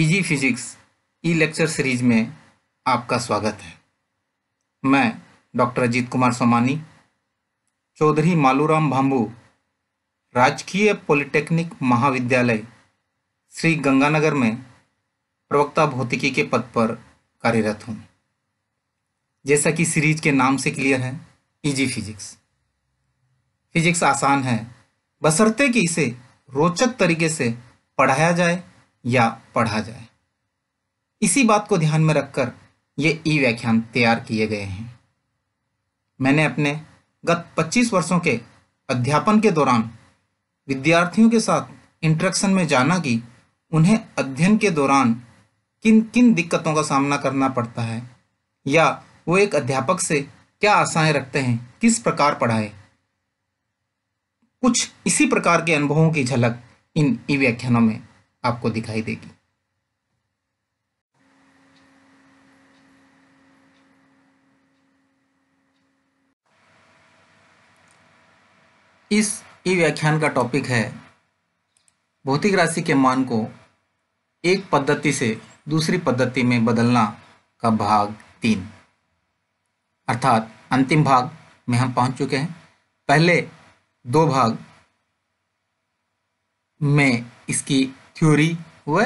easy physics e lecture series में आपका स्वागत है मैं डॉक्टर अजीत कुमार सोमानी चौधरी मालूराम भांबू राजकीय पॉलिटेक्निक महाविद्यालय श्री गंगानगर में प्रवक्ता भौतिकी के पद पर कार्यरत हूँ जैसा कि सीरीज के नाम से क्लियर है इजी फिजिक्स फिजिक्स आसान है बसरते कि इसे रोचक तरीके से पढ़ाया जाए या पढ़ा जाए इसी बात को ध्यान में रखकर ये ई व्याख्यान तैयार किए गए हैं मैंने अपने गत 25 वर्षों के अध्यापन के दौरान विद्यार्थियों के साथ इंट्रैक्शन में जाना कि उन्हें अध्ययन के दौरान किन किन दिक्कतों का सामना करना पड़ता है या वो एक अध्यापक से क्या आशाएं रखते हैं किस प्रकार पढ़ाए कुछ इसी प्रकार के अनुभवों की झलक इन ई व्याख्यानों में आपको दिखाई देगी इस ई व्याख्यान का टॉपिक है भौतिक राशि के मान को एक पद्धति से दूसरी पद्धति में बदलना का भाग तीन अर्थात अंतिम भाग में हम पहुंच चुके हैं पहले दो भाग में इसकी थ्योरी व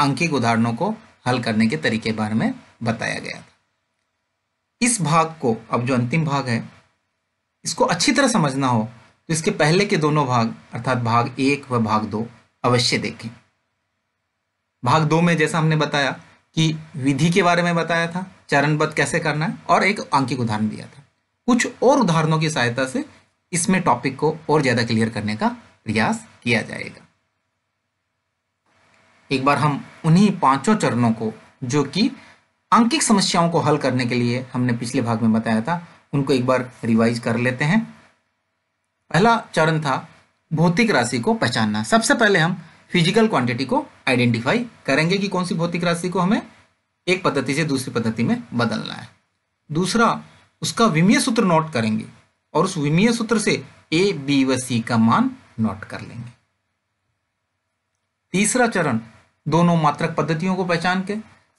अंकिक उदाहरणों को हल करने के तरीके बारे में बताया गया था इस भाग को अब जो अंतिम भाग है इसको अच्छी तरह समझना हो तो इसके पहले के दोनों भाग अर्थात भाग एक व भाग दो अवश्य देखें भाग दो में जैसा हमने बताया कि विधि के बारे में बताया था चरणबद्ध कैसे करना है और एक आंकिक उदाहरण दिया था कुछ और उदाहरणों की सहायता से इसमें टॉपिक को और ज़्यादा क्लियर करने का प्रयास किया जाएगा एक बार हम उन्हीं पांचों चरणों को जो कि अंकिक समस्याओं को हल करने के लिए हमने पिछले भाग में बताया था उनको एक बार रिवाइज कर लेते हैं पहला चरण था भौतिक राशि को पहचानना सबसे पहले हम फिजिकल क्वांटिटी को आइडेंटिफाई करेंगे कि कौन सी भौतिक राशि को हमें एक पद्धति से दूसरी पद्धति में बदलना है दूसरा उसका विमीय सूत्र नोट करेंगे और उस विमीय सूत्र से ए बी व सी का मान नोट कर लेंगे तीसरा चरण दोनों मात्रक पद्धतियों को पहचान के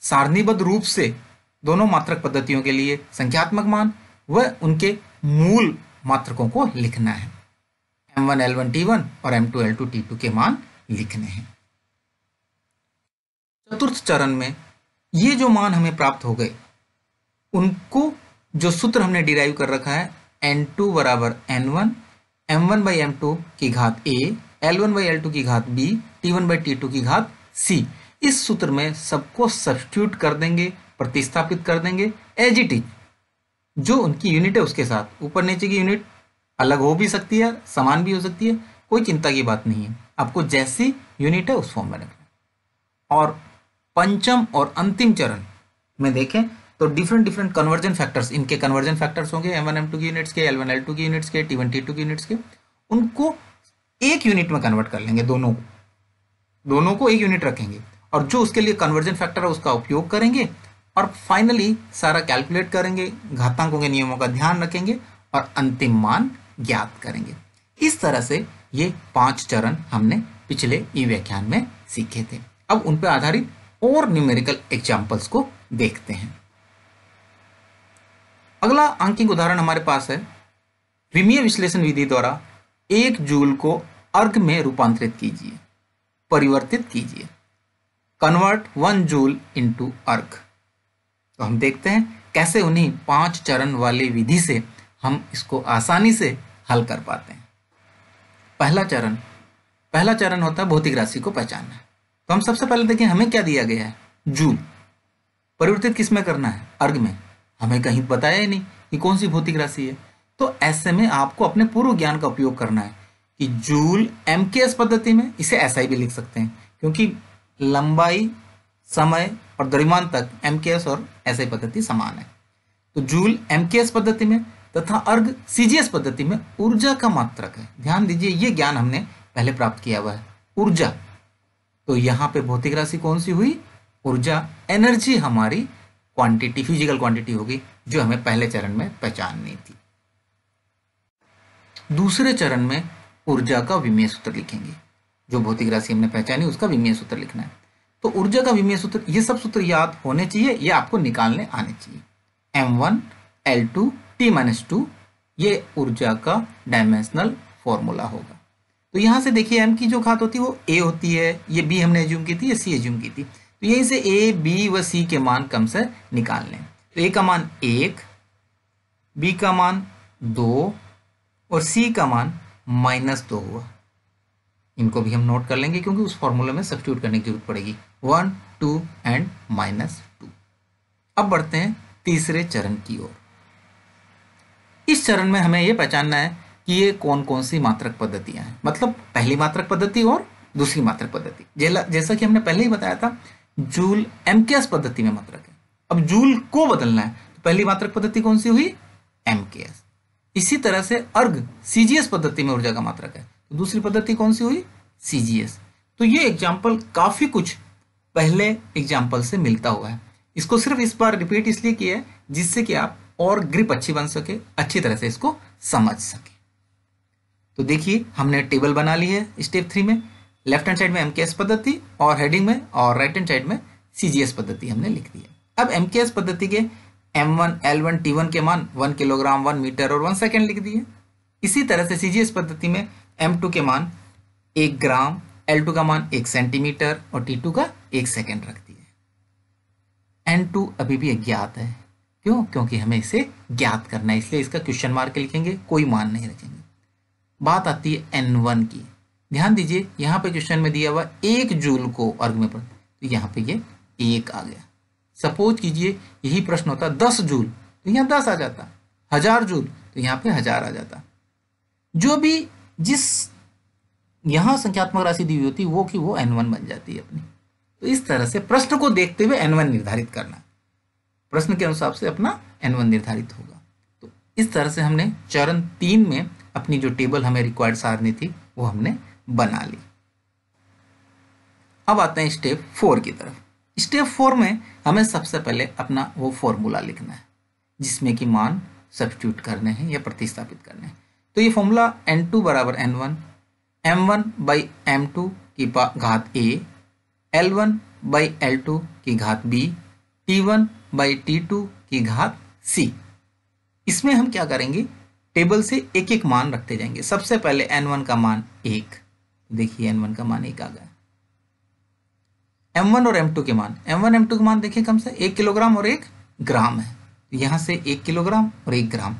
सारणीबद्ध रूप से दोनों मात्रक पद्धतियों के लिए संख्यात्मक मान व उनके मूल मात्रकों को लिखना है M one L one T one और M two L two T two के मान लिखने हैं चतुर्थ चरण में ये जो मान हमें प्राप्त हो गए उनको जो सूत्र हमने डिराइव कर रखा है एन टू बराबर n one M one by M two की घात a L one by L two की घात b T one by T two की घात सी इस सूत्र में सबको सब्सिट्यूट कर देंगे प्रतिस्थापित कर देंगे एज इट इज जो उनकी यूनिट है उसके साथ ऊपर नीचे की यूनिट अलग हो भी सकती है समान भी हो सकती है कोई चिंता की बात नहीं है आपको जैसी यूनिट है उस फॉर्म में रखना और पंचम और अंतिम चरण में देखें तो डिफरेंट डिफरेंट कन्वर्जन फैक्टर्स इनके कन्वर्जन फैक्टर्स होंगे एम वन एम टू की यूनिट्स के एल वन एल टू की यूनिट्स के टी वन टी टू की यूनिट्स के उनको एक यूनिट में कन्वर्ट कर लेंगे दोनों को दोनों को एक यूनिट रखेंगे और जो उसके लिए कन्वर्जन फैक्टर है उसका उपयोग करेंगे और फाइनली सारा कैलकुलेट करेंगे घातांकों के नियमों का ध्यान रखेंगे और अंतिम मान ज्ञात करेंगे इस तरह से ये पांच चरण हमने पिछले ई व्याख्यान में सीखे थे अब उन पर आधारित और न्यूमेरिकल एग्जाम्पल्स को देखते हैं अगला अंकिक उदाहरण हमारे पास है विमीय विश्लेषण विधि द्वारा एक जूल को अर्घ में रूपांतरित कीजिए परिवर्तित कीजिए कन्वर्ट वन जूल इंटू अर्घ तो हम देखते हैं कैसे उन्हीं पांच चरण वाले विधि से हम इसको आसानी से हल कर पाते हैं पहला चरण पहला चरण होता है भौतिक राशि को पहचानना तो हम सबसे पहले देखें हमें क्या दिया गया है जूल परिवर्तित किस में करना है अर्घ में हमें कहीं बताया ही नहीं कि कौन सी भौतिक राशि है तो ऐसे में आपको अपने पूर्व ज्ञान का उपयोग करना है कि जूल एम के एस पद्धति में इसे ऐसा ही भी लिख सकते हैं क्योंकि लंबाई समय और द्रव्यमान तक एम के एस और ऐसा पद्धति समान है तो जूल एम के एस पद्धति में तथा अर्घ सीजीएस पद्धति में ऊर्जा का मात्रक है ध्यान दीजिए ये ज्ञान हमने पहले प्राप्त किया हुआ है ऊर्जा तो यहाँ पे भौतिक राशि कौन सी हुई ऊर्जा एनर्जी हमारी क्वांटिटी फिजिकल क्वांटिटी होगी जो हमें पहले चरण में पहचाननी थी दूसरे चरण में ऊर्जा का विमय सूत्र लिखेंगे जो भौतिक राशि हमने पहचानी उसका विमय सूत्र लिखना है तो ऊर्जा का विमय सूत्र ये सब सूत्र याद होने चाहिए ये आपको निकालने आने चाहिए M one L two T minus two ये ऊर्जा का डायमेंशनल फॉर्मूला होगा तो यहां से देखिए एम की जो खात होती है वो ए होती है ये बी हमने एज्यूम की थी ये सी एज्यूम की थी तो यहीं से ए बी व सी के मान कम से निकाल लें तो ए का मान एक बी का मान दो और सी का मान माइनस दो हुआ इनको भी हम नोट कर लेंगे क्योंकि उस फॉर्मूला में सब्सिट्यूट करने की जरूरत पड़ेगी one two and minus two अब बढ़ते हैं तीसरे चरण की ओर इस चरण में हमें यह पहचानना है कि ये कौन कौन सी मात्रक पद्धतियां हैं मतलब पहली मात्रक पद्धति और दूसरी मात्रक पद्धति जैसा कि हमने पहले ही बताया था जूल एम पद्धति में मात्रक है अब जूल को बदलना है तो पहली मात्रक पद्धति कौन सी हुई एम के एस इसी तरह से अर्घ सीजीएस पद्धति में ऊर्जा का मात्रक है तो दूसरी पद्धति कौन सी हुई सीजीएस तो ये एग्जाम्पल काफी कुछ पहले एग्जाम्पल से मिलता हुआ है इसको सिर्फ इस बार रिपीट इसलिए किया है जिससे कि आप और ग्रिप अच्छी बन सके अच्छी तरह से इसको समझ सके तो देखिए हमने टेबल बना ली है स्टेप थ्री में लेफ्ट हैंड साइड में एमकेएस पद्धति और हेडिंग में और राइट हैंड साइड में सीजीएस पद्धति हमने लिख दी है अब एमकेएस पद्धति के M one L one T one के मान वन किलोग्राम वन मीटर और वन सेकेंड लिख दिए इसी तरह से सीजीएस पद्धति में एम टू के मान एक ग्राम एल टू का मान एक सेंटीमीटर और टी टू का एक सेकेंड रख दिए एन टू अभी भी अज्ञात है क्यों क्योंकि हमें इसे ज्ञात करना है इसलिए इसका क्वेश्चन मार्क लिखेंगे कोई मान नहीं रखेंगे बात आती है एन वन की ध्यान दीजिए यहाँ पे क्वेश्चन में दिया हुआ एक जूल को अर्ग में पढ़ तो यहाँ पे ये यह एक आ गया सपोज कीजिए यही प्रश्न होता दस जूल तो यहाँ दस आ जाता हजार जूल तो यहाँ पे हजार आ जाता जो भी जिस यहाँ संख्यात्मक राशि दी हुई होती वो कि वो एन वन बन जाती है अपनी तो इस तरह से प्रश्न को देखते हुए एन वन निर्धारित करना प्रश्न के अनुसार से अपना एन वन निर्धारित होगा तो इस तरह से हमने चरण तीन में अपनी जो टेबल हमें रिक्वायर्ड सारनी थी वो हमने बना ली अब आते हैं स्टेप फोर की तरफ स्टेप फोर में हमें सबसे पहले अपना वो फॉर्मूला लिखना है जिसमें कि मान सब्सिट्यूट करने हैं या प्रतिस्थापित करने हैं तो ये फॉर्मूला एन टू बराबर n one M one by M two की घात a L one by L two की घात b T one by T two की घात सी इसमें हम क्या करेंगे टेबल से एक एक मान रखते जाएंगे सबसे पहले एन वन का मान एक देखिए एन वन का मान एक आ गया एम वन और एम टू के मान एम वन एम टू के मान देखिए कम से एक किलोग्राम और एक ग्राम है तो यहाँ से एक किलोग्राम और एक ग्राम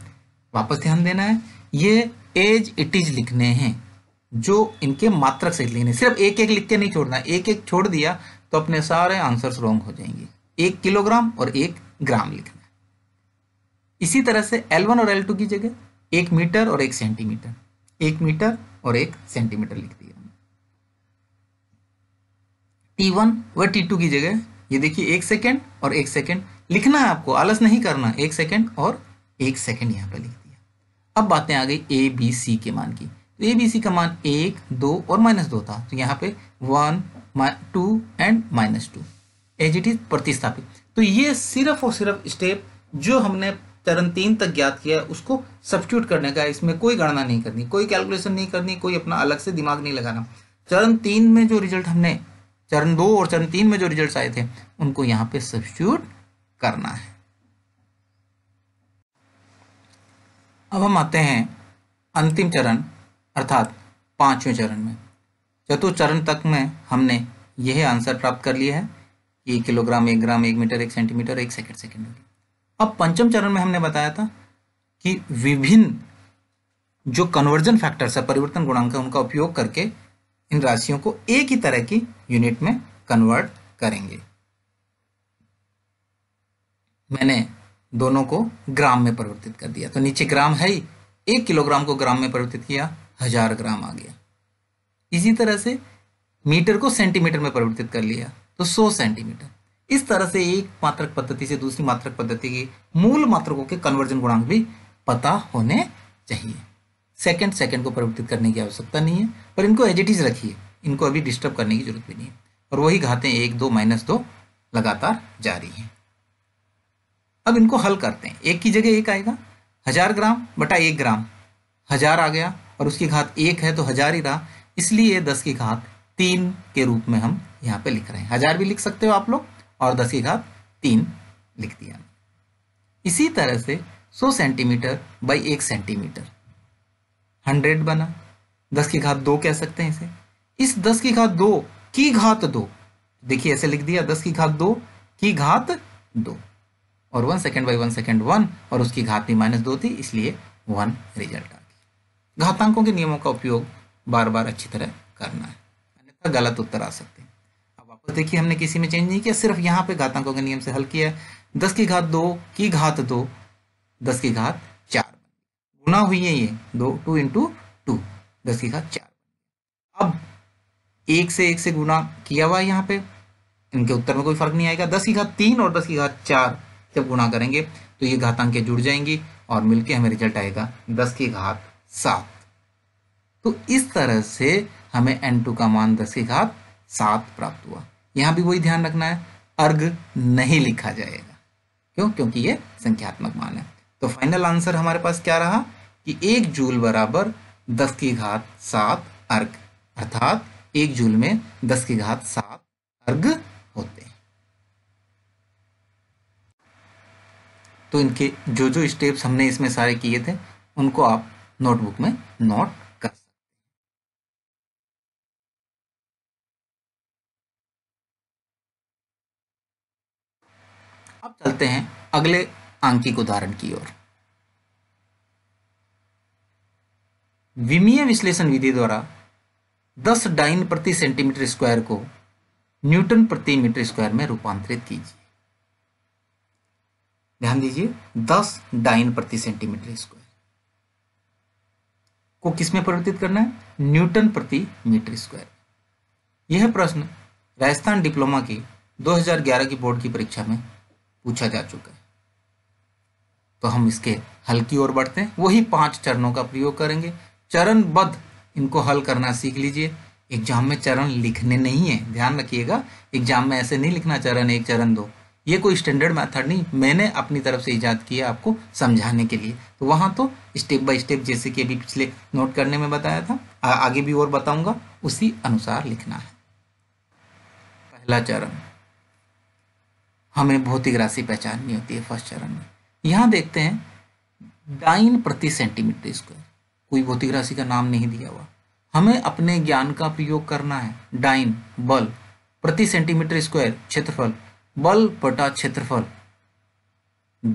वापस ध्यान देना है ये एज इट इज लिखने हैं जो इनके मात्रक से लिखने सिर्फ एक एक लिख के नहीं छोड़ना एक एक छोड़ दिया तो अपने सारे आंसर्स रॉन्ग हो जाएंगे एक किलोग्राम और एक ग्राम लिखना इसी तरह से वन और टू की जगह एक मीटर और एक सेंटीमीटर एक मीटर और एक सेंटीमीटर लिख दिया टी वन व टी टू की जगह ये देखिए एक सेकेंड और एक सेकेंड लिखना है आपको आलस नहीं करना एक सेकेंड और एक सेकेंड यहाँ पर लिख दिया अब बातें आ गई ए बी सी के मान की तो ए बी सी का मान एक दो और माइनस दो था तो यहाँ पे one two and minus two as it is प्रतिस्थापित तो ये सिर्फ और सिर्फ स्टेप जो हमने चरण तीन तक ज्ञात किया है उसको सब्सिट्यूट करने का इसमें कोई गणना नहीं करनी कोई कैलकुलेशन नहीं करनी कोई अपना अलग से दिमाग नहीं लगाना चरण तीन में जो रिजल्ट हमने चरण दो और चरण तीन में जो रिजल्ट आए थे उनको यहाँ पे सब्सिट्यूट करना है अब हम आते हैं अंतिम चरण अर्थात पांचवें चरण में चतुर्थ चरण तक में हमने यह आंसर प्राप्त कर लिया है कि किलोग्राम एक ग्राम एक मीटर एक सेंटीमीटर एक सेकंड सेकंड अब पंचम चरण में हमने बताया था कि विभिन्न जो कन्वर्जन फैक्टर्स है परिवर्तन गुणांक है उनका उपयोग करके इन राशियों को एक ही तरह की यूनिट में कन्वर्ट करेंगे मैंने दोनों को ग्राम में परिवर्तित कर दिया तो नीचे ग्राम है ही एक किलोग्राम को ग्राम में परिवर्तित किया हजार ग्राम आ गया इसी तरह से मीटर को सेंटीमीटर में परिवर्तित कर लिया तो सौ सेंटीमीटर इस तरह से एक मात्रक पद्धति से दूसरी मात्रक पद्धति की मूल मात्रकों के कन्वर्जन गुणांक भी पता होने चाहिए सेकेंड सेकेंड को परिवर्तित करने की आवश्यकता नहीं है पर इनको एज इट इज रखिए इनको अभी डिस्टर्ब करने की जरूरत भी नहीं है और वही घातें एक दो माइनस दो लगातार जारी हैं अब इनको हल करते हैं एक की जगह एक आएगा हजार ग्राम बटा एक ग्राम हजार आ गया और उसकी घात एक है तो हजार ही रहा इसलिए दस की घात तीन के रूप में हम यहाँ पे लिख रहे हैं हजार भी लिख सकते हो आप लोग और दस की घात तीन लिख दिया इसी तरह से सौ सेंटीमीटर बाई एक सेंटीमीटर हंड्रेड बना दस की घात दो कह सकते हैं इसे इस दस की घात दो की घात दो देखिए ऐसे लिख दिया दस की घात दो की घात दो और one second by one second one और उसकी घात भी माइनस दो थी इसलिए वन रिजल्ट आ गया घातांकों के नियमों का उपयोग बार बार अच्छी तरह करना है अन्यथा गलत उत्तर आ सकते हैं अब वापस देखिए हमने किसी में चेंज नहीं किया सिर्फ यहाँ पे घातांकों के नियम से हल किया है दस की घात दो की घात दो दस की घात गुना हुई है ये दो टू इंटू टू दस की घात चार अब एक से एक से गुना किया हुआ है यहाँ पे इनके उत्तर में कोई फर्क नहीं आएगा दस की घात तीन और दस की घात चार जब गुना करेंगे तो ये घातांक जुड़ जाएंगी और मिलके हमें रिजल्ट आएगा दस की घात सात तो इस तरह से हमें एन टू का मान दस की घात सात प्राप्त हुआ यहाँ भी वही ध्यान रखना है अर्घ नहीं लिखा जाएगा क्यों क्योंकि ये संख्यात्मक मान है तो फाइनल आंसर हमारे पास क्या रहा कि एक जूल बराबर दस की घात सात अर्ग अर्थात एक जूल में दस की घात सात अर्ग होते हैं तो इनके जो जो स्टेप्स हमने इसमें सारे किए थे उनको आप नोटबुक में नोट कर सकते अब चलते हैं अगले आंकिक उदाहरण की ओर विमीय विश्लेषण विधि द्वारा 10 डाइन प्रति सेंटीमीटर स्क्वायर को न्यूटन प्रति मीटर स्क्वायर में रूपांतरित कीजिए ध्यान दीजिए 10 डाइन प्रति सेंटीमीटर स्क्वायर को किसमें परिवर्तित करना है न्यूटन प्रति मीटर स्क्वायर यह प्रश्न राजस्थान डिप्लोमा की 2011 की बोर्ड की परीक्षा में पूछा जा चुका है तो हम इसके हल की ओर बढ़ते हैं वही पांच चरणों का प्रयोग करेंगे चरणबद्ध इनको हल करना सीख लीजिए एग्जाम में चरण लिखने नहीं है ध्यान रखिएगा एग्जाम में ऐसे नहीं लिखना चरण एक चरण दो ये कोई स्टैंडर्ड मेथड नहीं मैंने अपनी तरफ से ईजाद किया आपको समझाने के लिए तो वहां तो स्टेप बाय स्टेप जैसे कि अभी पिछले नोट करने में बताया था आ, आगे भी और बताऊंगा उसी अनुसार लिखना है पहला चरण हमें भौतिक राशि पहचाननी होती है फर्स्ट चरण में यहाँ देखते हैं डाइन प्रति सेंटीमीटर स्क्वायर कोई भौतिक राशि का नाम नहीं दिया हुआ हमें अपने ज्ञान का प्रयोग करना है डाइन बल प्रति सेंटीमीटर स्क्वायर क्षेत्रफल बल बटा क्षेत्रफल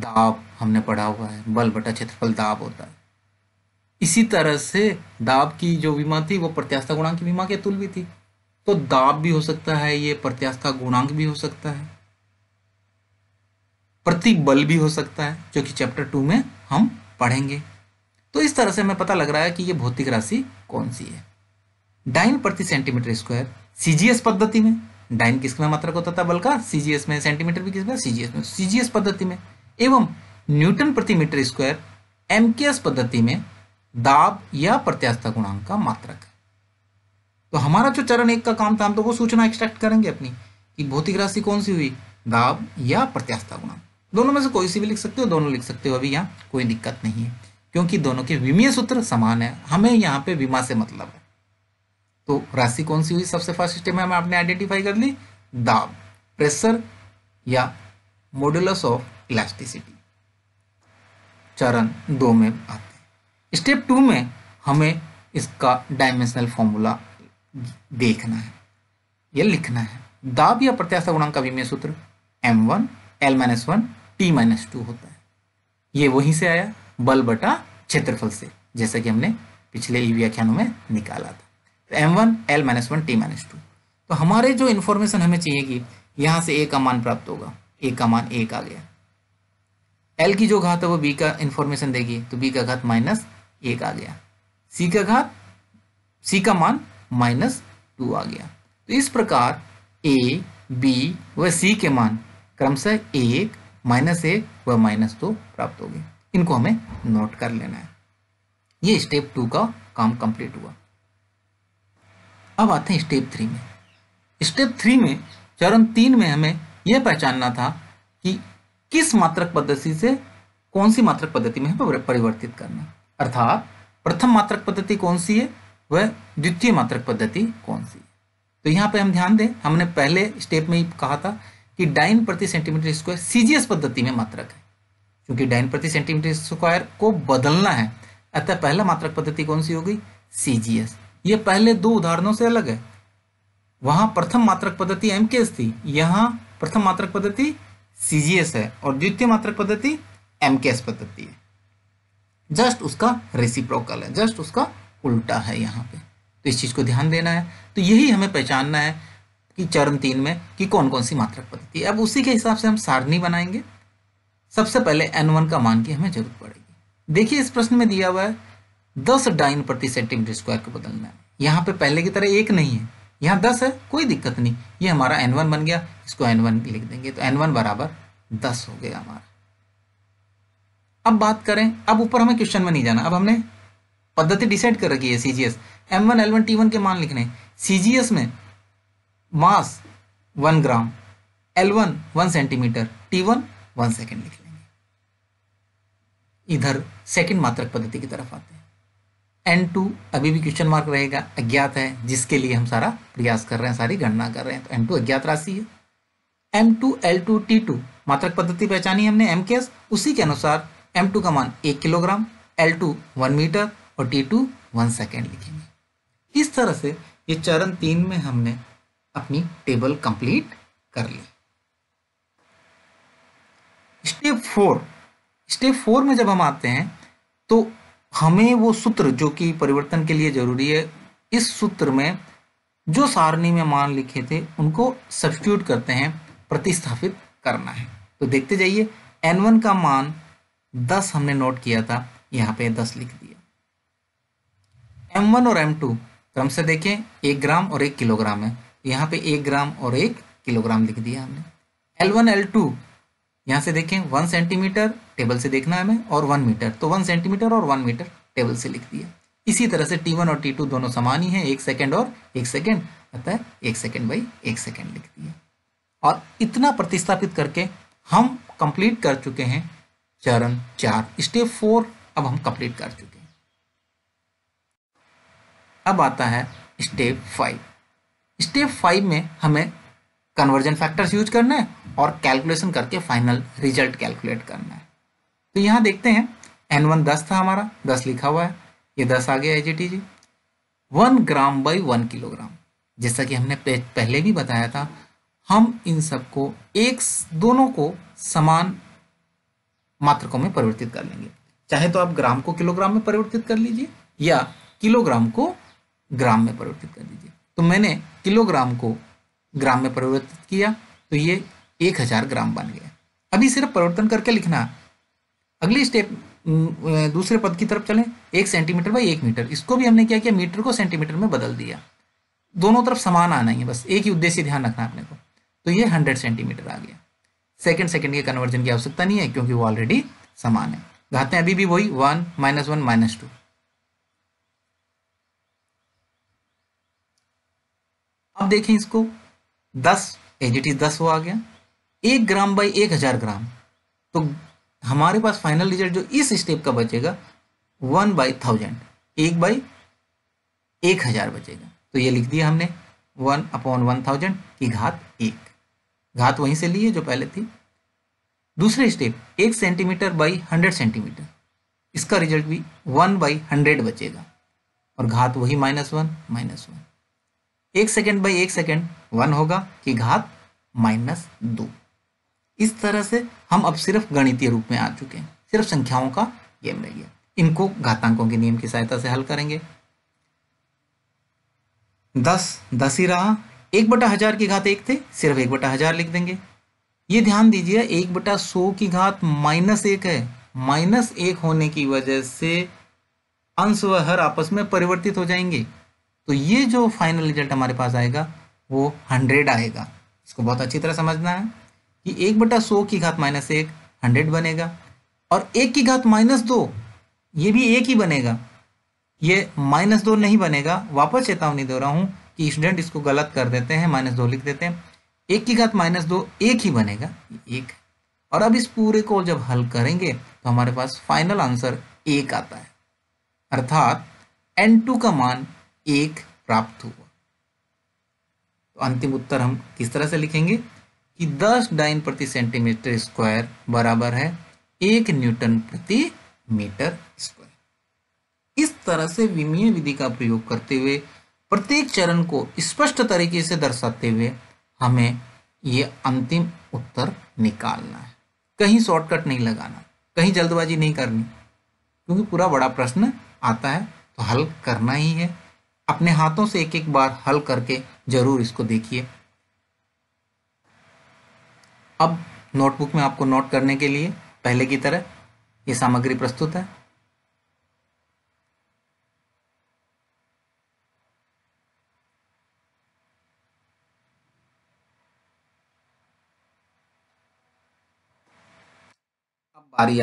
दाब हमने पढ़ा हुआ है बल बटा क्षेत्रफल दाब होता है इसी तरह से दाब की जो विमा थी वो प्रत्यास्था गुणांक की विमा के तुल भी थी तो दाब भी हो सकता है ये प्रत्यास्था गुणांक भी हो सकता है प्रतिबल भी हो सकता है जो कि चैप्टर टू में हम पढ़ेंगे तो इस तरह से हमें पता लग रहा है कि ये भौतिक राशि कौन सी है डाइन प्रति सेंटीमीटर स्क्वायर सीजीएस पद्धति में डाइन किसमें मात्रा को तथा बल का सीजीएस में सेंटीमीटर भी किसमें सीजीएस में सीजीएस पद्धति में एवं न्यूटन प्रति मीटर स्क्वायर एमकेएस पद्धति में दाब या प्रत्यास्था गुणांक का मात्रक तो हमारा जो चरण एक का काम था हम तो वो सूचना एक्सट्रैक्ट करेंगे अपनी कि भौतिक राशि कौन सी हुई दाब या प्रत्यास्था गुणांक दोनों में से कोई सी भी लिख सकते हो दोनों लिख सकते हो अभी यहाँ कोई दिक्कत नहीं है क्योंकि दोनों के विमीय सूत्र समान है हमें यहाँ पे विमा से मतलब है तो राशि कौन सी हुई सबसे फर्स्ट स्टेप में हमें आपने आइडेंटिफाई कर ली दाब प्रेशर या मोडुलस ऑफ इलास्टिसिटी चरण दो में आते हैं स्टेप टू में हमें इसका डायमेंशनल फॉर्मूला देखना है या लिखना है दाब या प्रत्याशा गुणांक का विमीय सूत्र M one L minus one T minus two होता है ये वहीं से आया बल बटा क्षेत्रफल से जैसा कि हमने पिछले ई व्याख्यानों में निकाला था तो M one L minus one T minus two तो हमारे जो इन्फॉर्मेशन हमें चाहिए कि यहाँ से ए का मान प्राप्त होगा ए का मान एक आ गया एल की जो घात है वो बी का इन्फॉर्मेशन देगी तो बी का घात माइनस एक आ गया सी का घात सी का मान माइनस टू आ गया तो इस प्रकार ए बी व सी के मान क्रमशः एक माइनस ए व माइनस दो प्राप्त होगी इनको हमें नोट कर लेना है ये स्टेप टू का काम कंप्लीट हुआ अब आते हैं स्टेप थ्री में स्टेप थ्री में चरण तीन में हमें यह पहचानना था कि किस मात्रक पद्धति से कौन सी मात्रक पद्धति में परिवर्तित करना अर्थात प्रथम मात्रक पद्धति कौन सी है वह द्वितीय मात्रक पद्धति कौन सी है तो यहाँ पे हम ध्यान दें हमने पहले स्टेप में ही कहा था कि डाइन प्रति सेंटीमीटर स्क्वायर सीजीएस पद्धति में मात्रक है क्योंकि डाइन प्रति सेंटीमीटर स्क्वायर को बदलना है अतः पहला मात्रक पद्धति कौन सी होगी सीजीएस ये पहले दो उदाहरणों से अलग है वहां प्रथम मात्रक पद्धति एमकेएस थी यहां प्रथम मात्रक पद्धति सीजीएस है और द्वितीय मात्रक पद्धति एमकेएस पद्धति है जस्ट उसका रेसिप्रोकल है जस्ट उसका उल्टा है यहाँ पे तो इस चीज को ध्यान देना है तो यही हमें पहचानना है कि चरण तीन में कि कौन कौन सी मात्रक पद्धति अब उसी के हिसाब से हम सारणी बनाएंगे सबसे पहले एन वन का मान की हमें जरूरत पड़ेगी देखिए इस प्रश्न में दिया हुआ है दस डाइन प्रति सेंटीमीटर स्क्वायर को बदलना है यहाँ पे पहले की तरह एक नहीं है यहाँ दस है कोई दिक्कत नहीं ये हमारा एन वन बन गया इसको एन वन लिख देंगे तो एन वन बराबर दस हो गया हमारा अब बात करें अब ऊपर हमें क्वेश्चन में नहीं जाना अब हमने पद्धति डिसाइड कर रखी है CGS M one L one T one के मान लिखने सीजीएस में mass one gram L one one centimetre T one one second लिख लेंगे इधर सेकेंड मात्रक पद्धति की तरफ आते हैं एन टू अभी भी क्वेश्चन मार्क रहेगा अज्ञात है जिसके लिए हम सारा प्रयास कर रहे हैं सारी गणना कर रहे हैं तो एन टू अज्ञात राशि है M two L two T two मात्रक पद्धति पहचानी हमने एम के एस उसी के अनुसार एम टू का मान एक kilogram L two one metre और टी टू वन सेकेंड लिखेंगे इस तरह से ये चरण तीन में हमने अपनी टेबल कंप्लीट कर ली स्टेप फोर स्टेप फोर में जब हम आते हैं तो हमें वो सूत्र जो कि परिवर्तन के लिए जरूरी है इस सूत्र में जो सारणी में मान लिखे थे उनको सब्सिट्यूट करते हैं प्रतिस्थापित करना है तो देखते जाइए एन वन का मान दस हमने नोट किया था यहाँ पे दस लिख दिया एम वन और एम टू क्रम से देखें एक ग्राम और एक किलोग्राम है तो यहाँ पे एक ग्राम और एक किलोग्राम लिख दिया हमने एल वन एल टू यहाँ से देखें वन सेंटीमीटर टेबल से देखना है हमें और वन मीटर तो वन सेंटीमीटर और वन मीटर टेबल से लिख दिया इसी तरह से टी वन और टी टू दोनों समान ही हैं एक सेकेंड और एक सेकेंड अतः एक सेकेंड बाई एक सेकेंड लिख दिया और इतना प्रतिस्थापित करके हम कंप्लीट कर चुके हैं चरण चार स्टेप फोर अब हम कंप्लीट कर चुके हैं अब आता है स्टेप फाइव स्टेप फाइव में हमें कन्वर्जन फैक्टर्स यूज करना है और कैलकुलेशन करके फाइनल रिजल्ट कैलकुलेट करना है तो यहाँ देखते हैं एन वन दस था हमारा दस लिखा हुआ है ये दस आ गया है जी जी one gram by one kilogram जैसा कि हमने पहले भी बताया था हम इन सबको एक दोनों को समान मात्रकों में परिवर्तित कर लेंगे चाहे तो आप ग्राम को किलोग्राम में परिवर्तित कर लीजिए या किलोग्राम को ग्राम में परिवर्तित कर दीजिए तो मैंने किलोग्राम को ग्राम में परिवर्तित किया तो ये एक हजार ग्राम बन गया अभी सिर्फ परिवर्तन करके लिखना अगली स्टेप दूसरे पद की तरफ चलें एक सेंटीमीटर बाई एक मीटर इसको भी हमने क्या किया मीटर को सेंटीमीटर में बदल दिया दोनों तरफ समान आना ही है बस एक ही उद्देश्य ध्यान रखना अपने को तो ये हंड्रेड सेंटीमीटर आ गया सेकेंड सेकेंड के कन्वर्जन की आवश्यकता नहीं है क्योंकि वो ऑलरेडी समान है हैं अभी भी वही one minus one minus two अब देखें इसको दस एज इट इज दस वो आ गया एक ग्राम बाई एक हजार ग्राम तो हमारे पास फाइनल रिजल्ट जो इस स्टेप का बचेगा वन बाई थाउजेंड एक बाई एक हजार बचेगा तो ये लिख दिया हमने वन अपॉन वन थाउजेंड की घात एक घात वहीं से ली है जो पहले थी दूसरे स्टेप एक सेंटीमीटर बाई हंड्रेड सेंटीमीटर इसका रिजल्ट भी वन बाई हंड्रेड बचेगा और घात वही माइनस वन माइनस वन एक सेकेंड बाई एक सेकेंड वन होगा कि घात माइनस दो इस तरह से हम अब सिर्फ गणितीय रूप में आ चुके हैं सिर्फ संख्याओं का गेम रह है इनको घातांकों के नियम की सहायता से हल करेंगे दस दस ही रहा एक बटा हजार की घात एक थे सिर्फ एक बटा हजार लिख देंगे ये ध्यान दीजिए एक बटा सौ की घात माइनस एक है माइनस एक होने की वजह से अंश व हर आपस में परिवर्तित हो जाएंगे तो ये जो फाइनल रिजल्ट हमारे पास आएगा वो हंड्रेड आएगा इसको बहुत अच्छी तरह समझना है कि एक बटा सौ की घात माइनस एक हंड्रेड बनेगा और एक की घात माइनस दो ये भी एक ही बनेगा ये माइनस दो नहीं बनेगा वापस चेतावनी दे रहा हूँ कि स्टूडेंट इसको गलत कर देते हैं माइनस दो लिख देते हैं एक की घात माइनस दो एक ही बनेगा एक और अब इस पूरे को जब हल करेंगे तो हमारे पास फाइनल आंसर एक आता है अर्थात एन टू का मान एक प्राप्त हुआ तो अंतिम उत्तर हम किस तरह से लिखेंगे कि 10 डाइन प्रति सेंटीमीटर स्क्वायर बराबर है एक न्यूटन प्रति मीटर स्क्वायर इस तरह से विमीय विधि का प्रयोग करते हुए प्रत्येक चरण को स्पष्ट तरीके से दर्शाते हुए हमें ये अंतिम उत्तर निकालना है कहीं शॉर्टकट नहीं लगाना कहीं जल्दबाजी नहीं करनी क्योंकि पूरा बड़ा प्रश्न आता है तो हल करना ही है अपने हाथों से एक एक बार हल करके जरूर इसको देखिए अब नोटबुक में आपको नोट करने के लिए पहले की तरह ये सामग्री प्रस्तुत है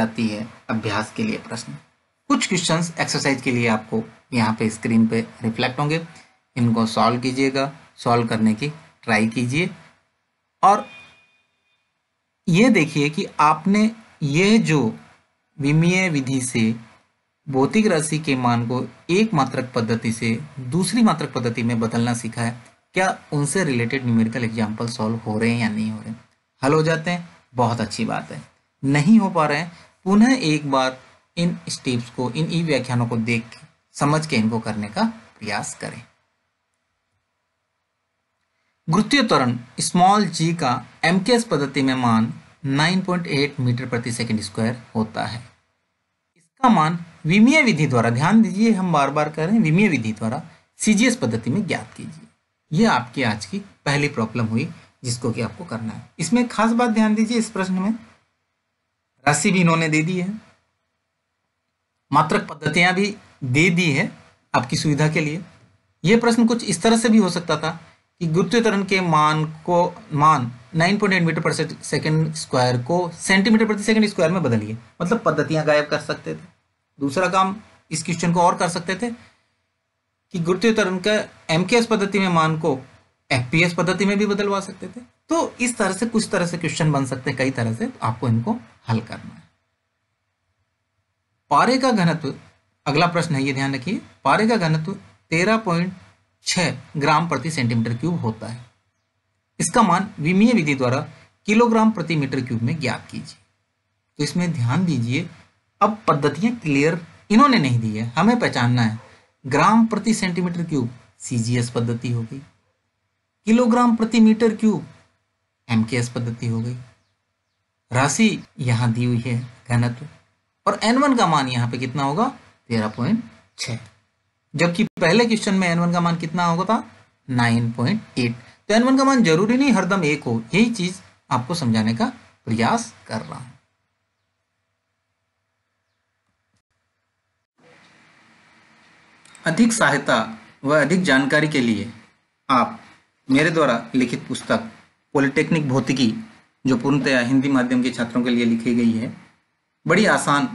आती है अभ्यास के लिए प्रश्न कुछ क्वेश्चन एक्सरसाइज के लिए आपको यहाँ पे स्क्रीन पे रिफ्लेक्ट होंगे इनको सॉल्व कीजिएगा सॉल्व करने की ट्राई कीजिए और ये देखिए कि आपने यह जो विमीय विधि से भौतिक राशि के मान को एक मात्रक पद्धति से दूसरी मात्रक पद्धति में बदलना सीखा है क्या उनसे रिलेटेड न्यूमेरिकल एग्जाम्पल सॉल्व हो रहे हैं या नहीं हो रहे हल हो जाते हैं बहुत अच्छी बात है नहीं हो पा रहे हैं पुनः एक बार इन स्टेप्स को इन ई व्याख्यानों को देख के समझ के इनको करने का प्रयास करें गुरुत्वीय त्वरण स्मॉल जी का एमकेएस पद्धति में मान 9.8 मीटर प्रति सेकंड स्क्वायर होता है इसका मान विमीय विधि द्वारा ध्यान दीजिए हम बार बार कर रहे हैं विमीय विधि द्वारा सीजीएस पद्धति में ज्ञात कीजिए यह आपकी आज की पहली प्रॉब्लम हुई जिसको कि आपको करना है इसमें खास बात ध्यान दीजिए इस प्रश्न में राशि भी इन्होंने दे दी है मात्रक पद्धतियां भी दे दी हैं आपकी सुविधा के लिए यह प्रश्न कुछ इस तरह से भी हो सकता था कि गुरुत्वीकरण के मान को मान 9.8 मीटर पर सेकंड स्क्वायर को सेंटीमीटर प्रति सेकंड स्क्वायर में बदलिए मतलब पद्धतियां गायब कर सकते थे दूसरा काम इस क्वेश्चन को और कर सकते थे कि गुरुत्वीकरण का एम पद्धति में मान को एफ पद्धति में भी बदलवा सकते थे तो इस तरह से कुछ तरह से क्वेश्चन बन सकते हैं कई तरह से तो आपको इनको हल करना है पारे का घनत्व अगला प्रश्न है ये ध्यान रखिए पारे का घनत्व तेरह पॉइंट छ ग्राम प्रति सेंटीमीटर क्यूब होता है इसका मान विमीय विधि द्वारा किलोग्राम प्रति मीटर क्यूब में ज्ञात कीजिए तो इसमें ध्यान दीजिए अब पद्धतियां क्लियर इन्होंने नहीं दी है हमें पहचानना है ग्राम प्रति सेंटीमीटर क्यूब सी पद्धति हो गई किलोग्राम प्रति मीटर क्यूब एम पद्धति हो गई राशि यहाँ दी हुई है घनत्व और एन वन का मान यहाँ पे कितना होगा तेरह पॉइंट छ जबकि पहले क्वेश्चन में एन वन का मान कितना होगा था नाइन पॉइंट एट तो एन वन का मान जरूरी नहीं हरदम एक हो यही चीज आपको समझाने का प्रयास कर रहा हूं अधिक सहायता व अधिक जानकारी के लिए आप मेरे द्वारा लिखित पुस्तक पॉलिटेक्निक भौतिकी जो पूर्णतया हिंदी माध्यम के छात्रों के लिए लिखी गई है बड़ी आसान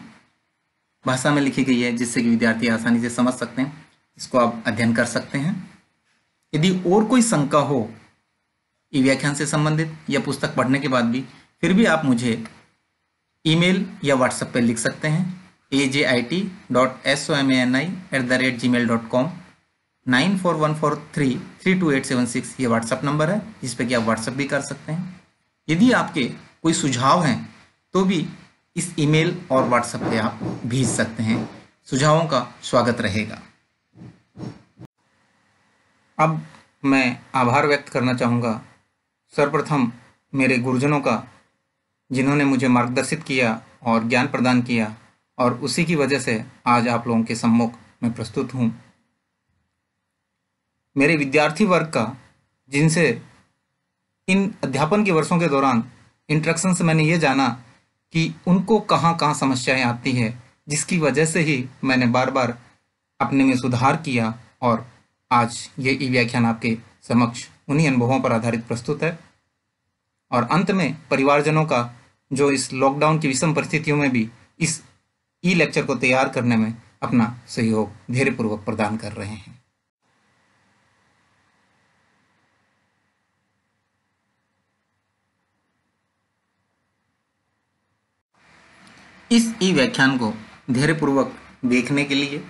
भाषा में लिखी गई है जिससे कि विद्यार्थी आसानी से समझ सकते हैं इसको आप अध्ययन कर सकते हैं यदि और कोई शंका हो ई व्याख्यान से संबंधित या पुस्तक पढ़ने के बाद भी फिर भी आप मुझे ईमेल या व्हाट्सएप पर लिख सकते हैं A J I T dot S O M A N I at the rate Gmail dot com nine four one four three three two eight seven six ये व्हाट्सअप नंबर है जिस पर कि आप व्हाट्सएप भी कर सकते हैं यदि आपके कोई सुझाव हैं तो भी इस ईमेल और व्हाट्सएप पे आप भेज सकते हैं सुझावों का स्वागत रहेगा अब मैं आभार व्यक्त करना चाहूँगा सर्वप्रथम मेरे गुरुजनों का जिन्होंने मुझे मार्गदर्शित किया और ज्ञान प्रदान किया और उसी की वजह से आज आप लोगों के सम्मुख मैं प्रस्तुत हूँ मेरे विद्यार्थी वर्ग का जिनसे इन अध्यापन के वर्षों के दौरान इंट्रक्शन से मैंने ये जाना कि उनको कहाँ कहाँ समस्याएं आती है जिसकी वजह से ही मैंने बार बार अपने में सुधार किया और आज ये ई व्याख्यान आपके समक्ष उन्हीं अनुभवों पर आधारित प्रस्तुत है और अंत में परिवारजनों का जो इस लॉकडाउन की विषम परिस्थितियों में भी इस ई लेक्चर को तैयार करने में अपना सहयोग धैर्यपूर्वक प्रदान कर रहे हैं इस ई व्याख्यान को धैर्यपूर्वक देखने के लिए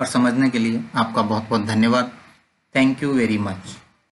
और समझने के लिए आपका बहुत बहुत धन्यवाद थैंक यू वेरी मच